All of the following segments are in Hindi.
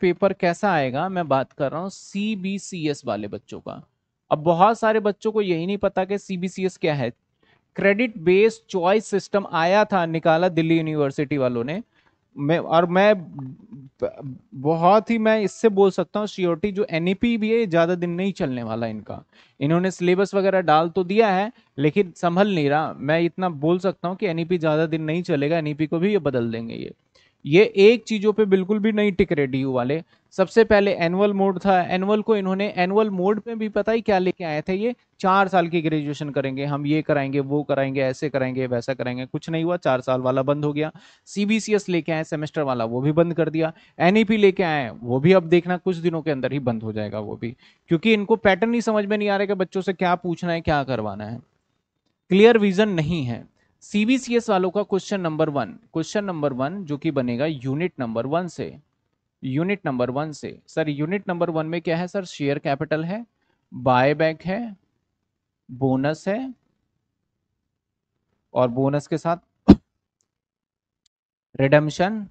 पेपर कैसा आएगा मैं बात कर रहा हूँ सी बी सी एस वाले बच्चों का अब बहुत सारे बच्चों को यही नहीं पता कि सी बी सी एस क्या है क्रेडिट बेस्ड चॉइस सिस्टम आया था निकाला दिल्ली यूनिवर्सिटी वालों ने मैं और मैं बहुत ही मैं इससे बोल सकता हूँ श्योरिटी जो एन e भी है ज़्यादा दिन नहीं चलने वाला इनका इन्होंने सिलेबस वगैरह डाल तो दिया है लेकिन संभल नहीं रहा मैं इतना बोल सकता हूँ कि एन e ज़्यादा दिन नहीं चलेगा एन e को भी ये बदल देंगे ये ये एक चीज़ों पे बिल्कुल भी नहीं टिक रहे डी वाले सबसे पहले एनुअल मोड था एनुअल को इन्होंने एनुअल मोड में भी पता ही क्या लेके आए थे ये चार साल की ग्रेजुएशन करेंगे हम ये कराएंगे वो कराएंगे ऐसे कराएंगे वैसा कराएंगे कुछ नहीं हुआ चार साल वाला बंद हो गया सी लेके आए सेमेस्टर वाला वो भी बंद कर दिया एन e लेके आए वो भी अब देखना कुछ दिनों के अंदर ही बंद हो जाएगा वो भी क्योंकि इनको पैटर्न ही समझ में नहीं आ रहा है कि बच्चों से क्या पूछना है क्या करवाना है क्लियर विजन नहीं है सीबीसीएस वालों का question number one question number one जो कि बनेगा यूनिट नंबर वन से यूनिट नंबर वन से सर यूनिट नंबर वन में क्या है सर शेयर कैपिटल है बाय बैक है बोनस है और बोनस के साथ redemption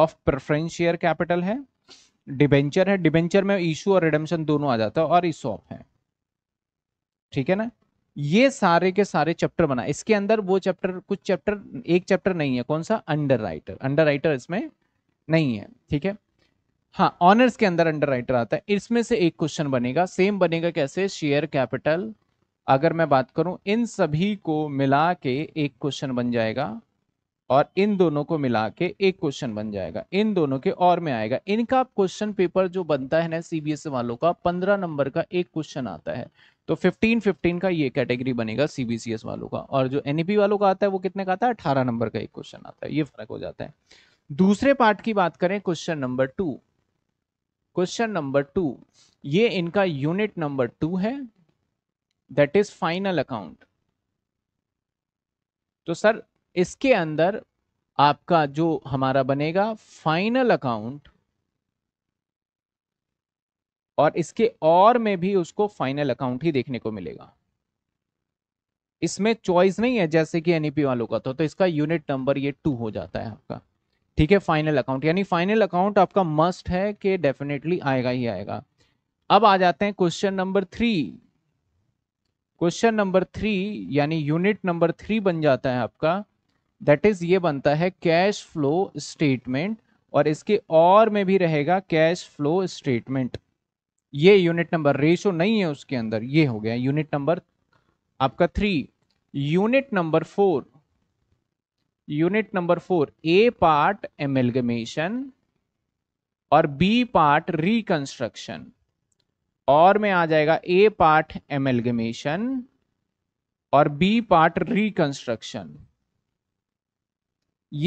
of preference share capital है डिबेंचर है डिबेंचर में इशू और रिडम्शन दोनों आ जाता है और ऑफ है ठीक है ना ये सारे के सारे चैप्टर बना इसके अंदर वो चैप्टर कुछ चैप्टर एक चैप्टर नहीं है कौन सा अंडर राइटर अंडर राइटर इसमें नहीं है ठीक है हाँ ऑनर्स के अंदर अंडर राइटर आता है इसमें से एक क्वेश्चन बनेगा सेम बनेगा कैसे शेयर कैपिटल अगर मैं बात करूं इन सभी को मिला के एक क्वेश्चन बन जाएगा और इन दोनों को मिला के एक क्वेश्चन बन जाएगा इन दोनों के और में आएगा इनका क्वेश्चन पेपर जो बनता है ना सीबीएसई e वालों का पंद्रह नंबर का एक क्वेश्चन आता है तो 15 15 का ये कैटेगरी बनेगा सीबीसीएस वालों का और जो एनईपी वालों का आता है वो कितने का आता है अठारह नंबर का एक क्वेश्चन आता है ये फर्क हो जाता है दूसरे पार्ट की बात करें question number two question number two ये इनका यूनिट नंबर टू है दैट इज फाइनल अकाउंट तो सर इसके अंदर आपका जो हमारा बनेगा फाइनल अकाउंट और इसके और में भी उसको फाइनल अकाउंट ही देखने को मिलेगा इसमें चॉइस नहीं है जैसे कि एनईपी e वालों का तो, तो इसका यूनिट नंबर ये टू हो जाता है आपका ठीक है फाइनल अकाउंट यानी फाइनल अकाउंट आपका मस्ट है कि डेफिनेटली आएगा ही आएगा अब आ जाते हैं question number three question number three यानी यूनिट नंबर थ्री बन जाता है आपका दैट इज ये बनता है कैश फ्लो स्टेटमेंट और इसके और में भी रहेगा कैश फ्लो स्टेटमेंट ये यूनिट नंबर रेशो नहीं है उसके अंदर ये हो गया यूनिट नंबर आपका three unit number four unit number four a part amalgamation और बी पार्ट रिकंस्ट्रक्शन और में आ जाएगा ए पार्ट एमेलगमेशन और बी पार्ट रिकंस्ट्रक्शन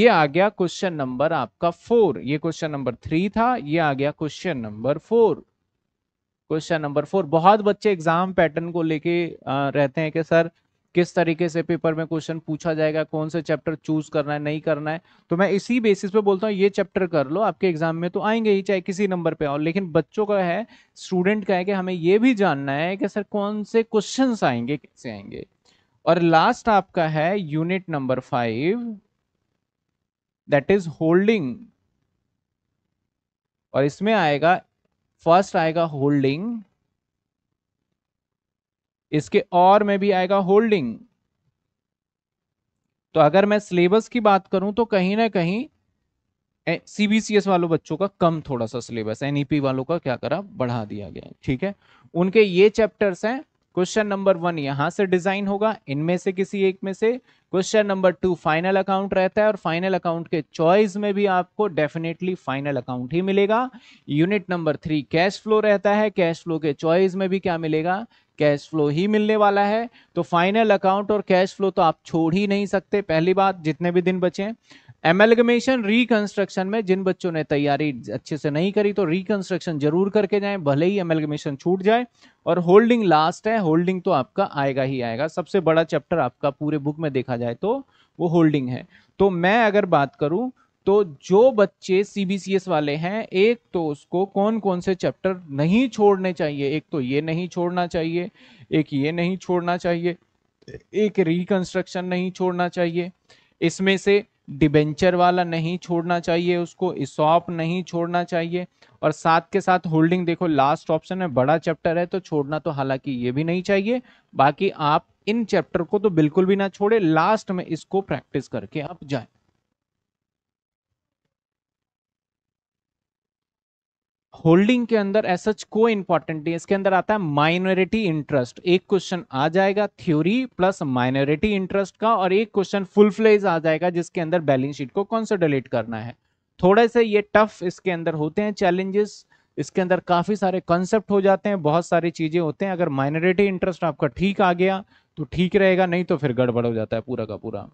ये आ गया क्वेश्चन नंबर आपका फोर ये क्वेश्चन नंबर थ्री था ये आ गया question number four question number four बहुत बच्चे एग्जाम पैटर्न को लेके रहते हैं कि सर किस तरीके से पेपर में क्वेश्चन पूछा जाएगा कौन से चैप्टर चूज करना है नहीं करना है तो मैं इसी बेसिस पे बोलता हूँ ये चैप्टर कर लो आपके एग्जाम में तो आएंगे ही चाहे किसी नंबर पे और लेकिन बच्चों का है स्टूडेंट का है कि हमें ये भी जानना है कि सर कौन से क्वेश्चन आएंगे कैसे आएंगे और लास्ट आपका है unit number five that is holding और इसमें आएगा फर्स्ट आएगा होल्डिंग इसके और में भी आएगा होल्डिंग तो अगर मैं सिलेबस की बात करूं तो कहीं ना कहीं सीबीसीएस वालों बच्चों का कम थोड़ा सा सिलेबस एनईपी e वालों का क्या करा बढ़ा दिया गया ठीक है उनके ये चैप्टर्स हैं क्वेश्चन नंबर वन यहां से डिजाइन होगा इनमें से किसी एक में से question number two final account रहता है और फाइनल अकाउंट के चॉइस में भी आपको डेफिनेटली फाइनल अकाउंट ही मिलेगा unit number three cash flow रहता है कैश फ्लो के चॉइस में भी क्या मिलेगा कैश फ्लो ही मिलने वाला है तो फाइनल अकाउंट और कैश फ्लो तो आप छोड़ ही नहीं सकते पहली बात जितने भी दिन बचे एमेलगमेशन रिकंस्ट्रक्शन में जिन बच्चों ने तैयारी अच्छे से नहीं करी तो रिकंस्ट्रक्शन जरूर करके जाएं भले ही एमेलगमेशन छूट जाए और होल्डिंग लास्ट है होल्डिंग तो आपका आएगा ही आएगा सबसे बड़ा चैप्टर आपका पूरे बुक में देखा जाए तो वो होल्डिंग है तो मैं अगर बात करूं तो जो बच्चे सी वाले हैं एक तो उसको कौन कौन से चैप्टर नहीं छोड़ने चाहिए एक तो ये नहीं छोड़ना चाहिए एक ये नहीं छोड़ना चाहिए एक रिकंस्ट्रक्शन नहीं छोड़ना चाहिए इसमें से डिबेंचर वाला नहीं छोड़ना चाहिए उसको इसॉप नहीं छोड़ना चाहिए और साथ के साथ होल्डिंग देखो लास्ट ऑप्शन है बड़ा चैप्टर है तो छोड़ना तो हालांकि ये भी नहीं चाहिए बाकी आप इन चैप्टर को तो बिल्कुल भी ना छोड़े लास्ट में इसको प्रैक्टिस करके आप जाए होल्डिंग के अंदर एस को इंपॉर्टेंट नहीं इसके अंदर आता है माइनॉरिटी इंटरेस्ट एक क्वेश्चन आ जाएगा थ्योरी प्लस माइनॉरिटी इंटरेस्ट का और एक क्वेश्चन फुल फ्लेज आ जाएगा जिसके अंदर बैलेंस शीट को कौन सा डिलीट करना है थोड़े से ये टफ इसके अंदर होते हैं चैलेंजेस इसके अंदर काफ़ी सारे कॉन्सेप्ट हो जाते हैं बहुत सारी चीज़ें होते हैं अगर माइनॉरिटी इंटरेस्ट आपका ठीक आ गया तो ठीक रहेगा नहीं तो फिर गड़बड़ हो जाता है पूरा का पूरा